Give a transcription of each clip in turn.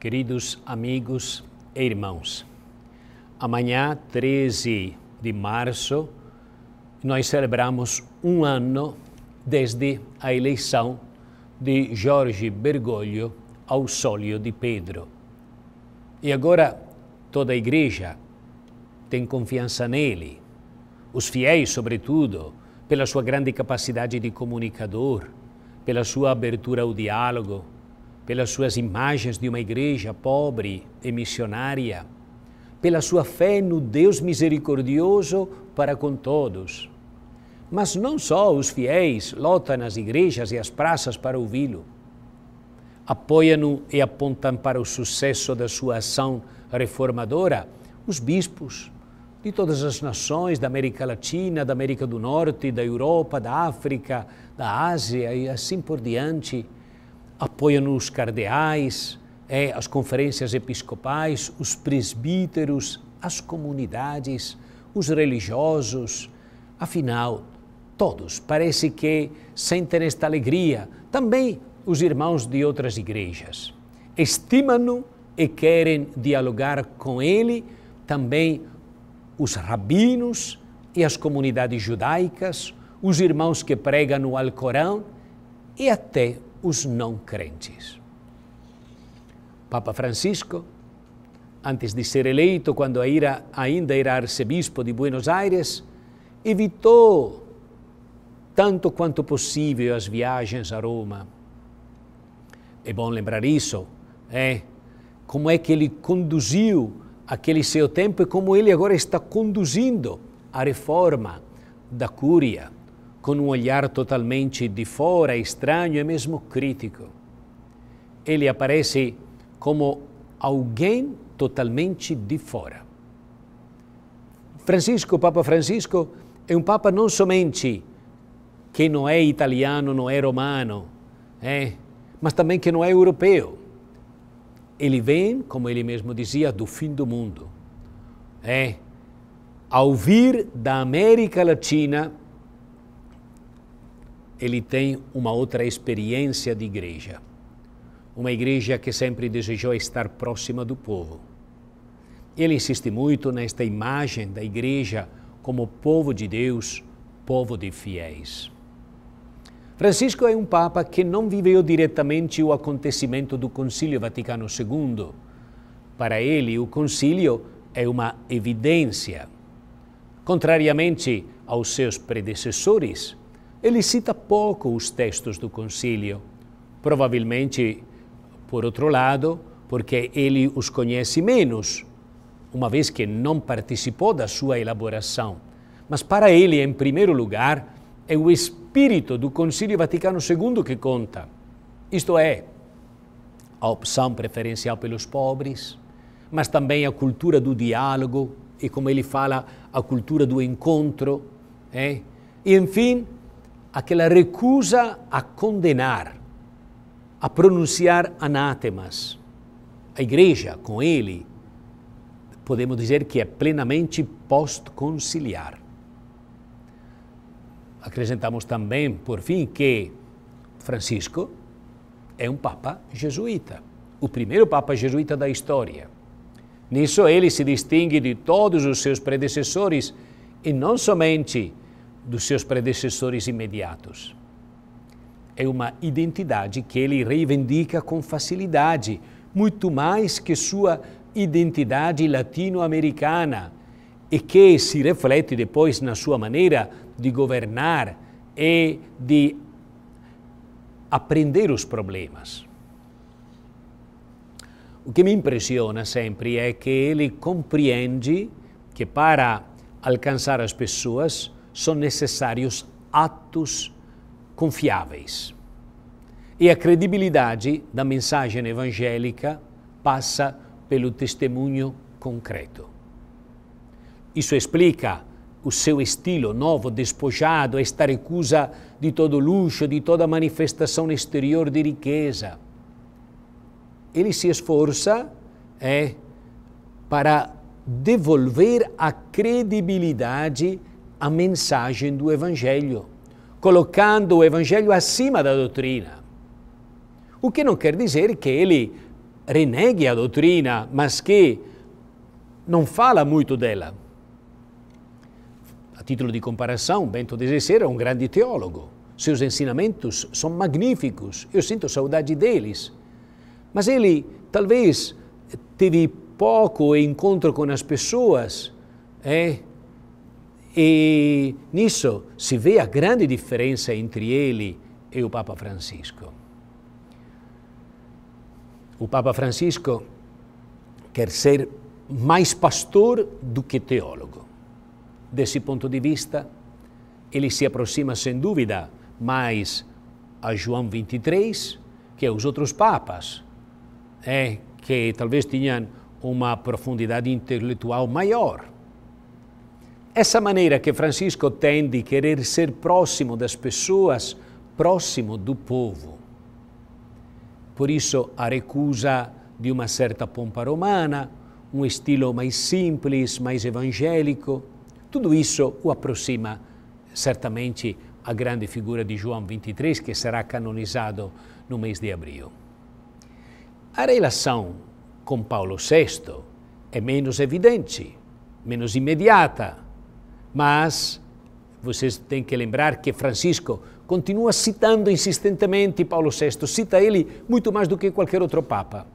Queridos amigos e irmãos, amanhã, 13 de março, nós celebramos um ano desde a eleição de Jorge Bergoglio ao sólio de Pedro. E agora toda a igreja tem confiança nele, os fiéis, sobretudo, pela sua grande capacidade de comunicador, pela sua abertura ao diálogo, pelas suas imagens de uma igreja pobre e missionária, pela sua fé no Deus misericordioso para com todos. Mas não só os fiéis lotam as igrejas e as praças para ouvi-lo. Apoiam-no e apontam para o sucesso da sua ação reformadora os bispos de todas as nações da América Latina, da América do Norte, da Europa, da África, da Ásia e assim por diante apoiam os cardeais, é, as conferências episcopais, os presbíteros, as comunidades, os religiosos, afinal, todos. Parece que sentem esta alegria. Também os irmãos de outras igrejas. Estimam-no e querem dialogar com ele também os rabinos e as comunidades judaicas, os irmãos que pregam o Alcorão e até os não crentes. Papa Francisco, antes de ser eleito, quando ainda era arcebispo de Buenos Aires, evitou tanto quanto possível as viagens a Roma. É bom lembrar isso, é? Como é que ele conduziu aquele seu tempo e como ele agora está conduzindo a reforma da Cúria com um olhar totalmente de fora, estranho e mesmo crítico. Ele aparece como alguém totalmente de fora. Francisco, o Papa Francisco, é um Papa não somente que não é italiano, não é romano, é, mas também que não é europeu. Ele vem, como ele mesmo dizia, do fim do mundo. É, ao vir da América Latina, ele tem uma outra experiência de igreja. Uma igreja que sempre desejou estar próxima do povo. Ele insiste muito nesta imagem da igreja como povo de Deus, povo de fiéis. Francisco é um Papa que não viveu diretamente o acontecimento do Concílio Vaticano II. Para ele, o Concílio é uma evidência. Contrariamente aos seus predecessores, ele cita pouco os textos do concílio, provavelmente, por outro lado, porque ele os conhece menos, uma vez que não participou da sua elaboração. Mas para ele, em primeiro lugar, é o espírito do Concílio Vaticano II que conta. Isto é, a opção preferencial pelos pobres, mas também a cultura do diálogo e, como ele fala, a cultura do encontro. É? E, enfim, aquela recusa a condenar, a pronunciar anátemas. A igreja, com ele, podemos dizer que é plenamente pós-conciliar. Acrescentamos também, por fim, que Francisco é um papa jesuíta, o primeiro papa jesuíta da história. Nisso ele se distingue de todos os seus predecessores e não somente dos seus predecessores imediatos. É uma identidade que ele reivindica com facilidade, muito mais que sua identidade latino-americana e que se reflete depois na sua maneira de governar e de aprender os problemas. O que me impressiona sempre é que ele compreende que para alcançar as pessoas são necessários atos confiáveis. E a credibilidade da mensagem evangélica passa pelo testemunho concreto. Isso explica o seu estilo novo, despojado, esta recusa de todo luxo, de toda manifestação exterior de riqueza. Ele se esforça é, para devolver a credibilidade a mensagem do Evangelho, colocando o Evangelho acima da doutrina. O que não quer dizer que ele renegue a doutrina, mas que não fala muito dela. A título de comparação, Bento XVI é um grande teólogo. Seus ensinamentos são magníficos, eu sinto saudade deles. Mas ele talvez teve pouco encontro com as pessoas, é, e nisso se vê a grande diferença entre ele e o Papa Francisco. O Papa Francisco quer ser mais pastor do que teólogo. Desse ponto de vista, ele se aproxima sem dúvida mais a João 23 que aos outros papas, é, que talvez tinham uma profundidade intelectual maior. Essa maneira que Francisco tem de querer ser próximo das pessoas, próximo do povo. Por isso, a recusa de uma certa pompa romana, um estilo mais simples, mais evangélico, tudo isso o aproxima certamente a grande figura de João 23, que será canonizado no mês de abril. A relação com Paulo VI é menos evidente, menos imediata, mas vocês têm que lembrar que Francisco continua citando insistentemente Paulo VI, cita ele muito mais do que qualquer outro Papa.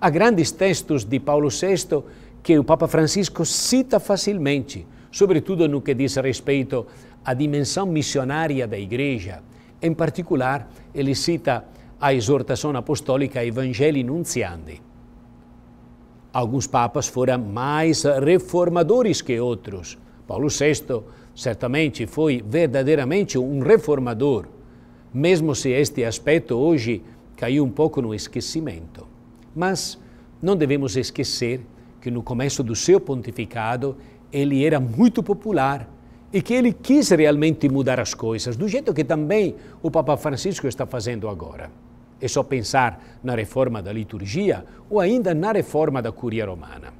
Há grandes textos de Paulo VI que o Papa Francisco cita facilmente, sobretudo no que diz respeito à dimensão missionária da Igreja. Em particular, ele cita a exortação apostólica Evangelii Nunciandi. Alguns papas foram mais reformadores que outros Paulo VI certamente foi verdadeiramente um reformador, mesmo se este aspecto hoje caiu um pouco no esquecimento. Mas não devemos esquecer que no começo do seu pontificado ele era muito popular e que ele quis realmente mudar as coisas, do jeito que também o Papa Francisco está fazendo agora. É só pensar na reforma da liturgia ou ainda na reforma da Curia Romana.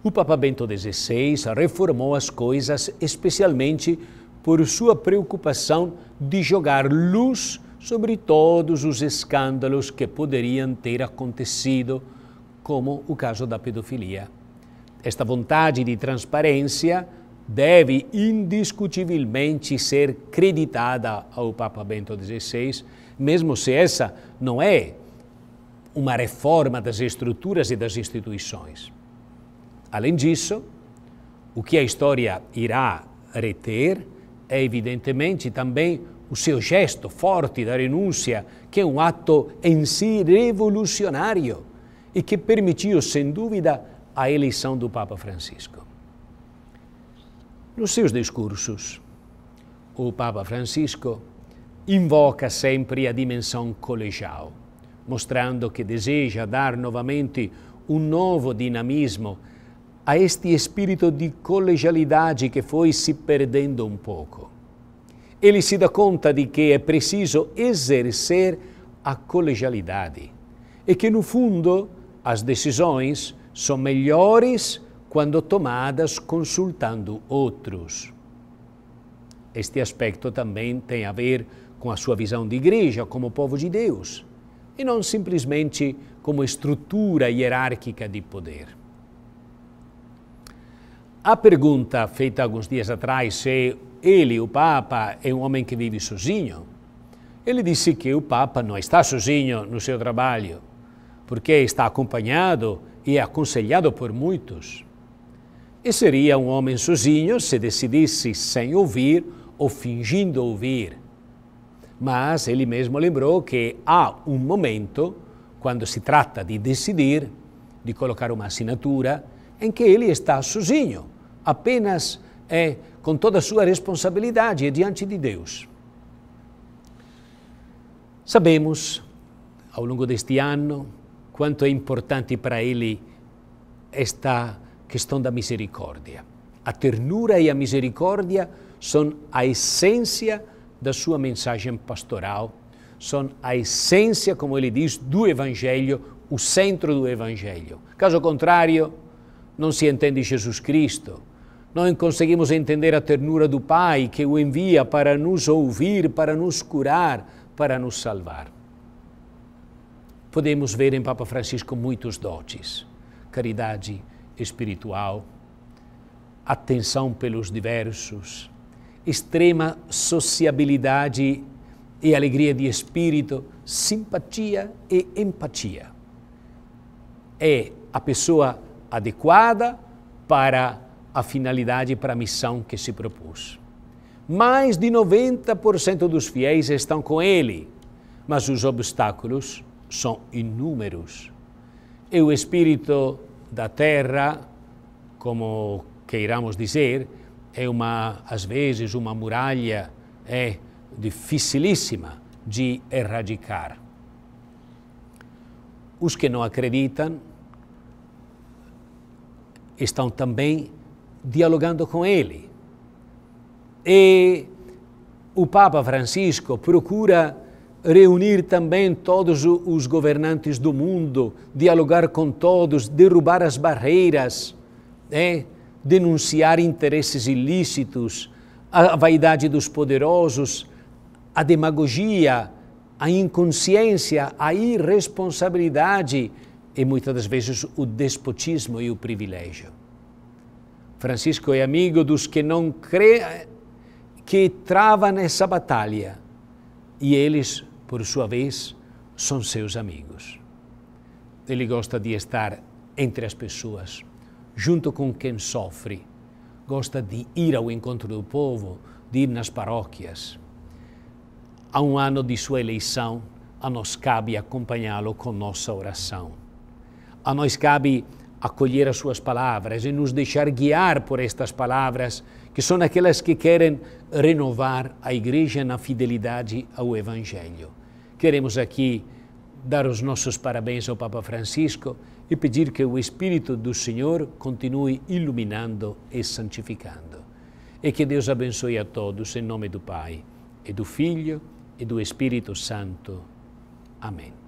O Papa Bento XVI reformou as coisas especialmente por sua preocupação de jogar luz sobre todos os escândalos que poderiam ter acontecido, como o caso da pedofilia. Esta vontade de transparência deve indiscutivelmente ser creditada ao Papa Bento XVI, mesmo se essa não é uma reforma das estruturas e das instituições. Além disso, o que a história irá reter é evidentemente também o seu gesto forte da renúncia, que é um ato em si revolucionário e que permitiu, sem dúvida, a eleição do Papa Francisco. Nos seus discursos, o Papa Francisco invoca sempre a dimensão colegial, mostrando que deseja dar novamente um novo dinamismo a este espírito de colegialidade que foi se perdendo um pouco. Ele se dá conta de que é preciso exercer a colegialidade e que, no fundo, as decisões são melhores quando tomadas consultando outros. Este aspecto também tem a ver com a sua visão de igreja como povo de Deus, e não simplesmente como estrutura hierárquica de poder. A pergunta feita alguns dias atrás se é ele, o Papa, é um homem que vive sozinho. Ele disse que o Papa não está sozinho no seu trabalho, porque está acompanhado e aconselhado por muitos. E seria um homem sozinho se decidisse sem ouvir ou fingindo ouvir. Mas ele mesmo lembrou que há um momento, quando se trata de decidir, de colocar uma assinatura, em que ele está sozinho, apenas é, com toda a sua responsabilidade é diante de Deus. Sabemos, ao longo deste ano, quanto é importante para ele esta questão da misericórdia. A ternura e a misericórdia são a essência da sua mensagem pastoral, são a essência, como ele diz, do Evangelho, o centro do Evangelho. Caso contrário, não se entende Jesus Cristo. Não conseguimos entender a ternura do Pai que o envia para nos ouvir, para nos curar, para nos salvar. Podemos ver em Papa Francisco muitos dotes: caridade espiritual, atenção pelos diversos, extrema sociabilidade e alegria de espírito, simpatia e empatia. É a pessoa adequada para a finalidade e para a missão que se propôs. Mais de 90% dos fiéis estão com ele, mas os obstáculos são inúmeros. E o espírito da terra, como queiramos dizer, é uma, às vezes, uma muralha é dificilíssima de erradicar. Os que não acreditam estão também dialogando com ele. E o Papa Francisco procura reunir também todos os governantes do mundo, dialogar com todos, derrubar as barreiras, né? denunciar interesses ilícitos, a vaidade dos poderosos, a demagogia, a inconsciência, a irresponsabilidade, e muitas das vezes o despotismo e o privilégio. Francisco é amigo dos que não creem, que travam essa batalha e eles, por sua vez, são seus amigos. Ele gosta de estar entre as pessoas, junto com quem sofre, gosta de ir ao encontro do povo, de ir nas paróquias. Há um ano de sua eleição, a nós cabe acompanhá-lo com nossa oração. A nós cabe acolher as suas palavras e nos deixar guiar por estas palavras, que são aquelas que querem renovar a Igreja na fidelidade ao Evangelho. Queremos aqui dar os nossos parabéns ao Papa Francisco e pedir que o Espírito do Senhor continue iluminando e santificando. E que Deus abençoe a todos, em nome do Pai, e do Filho e do Espírito Santo. Amém.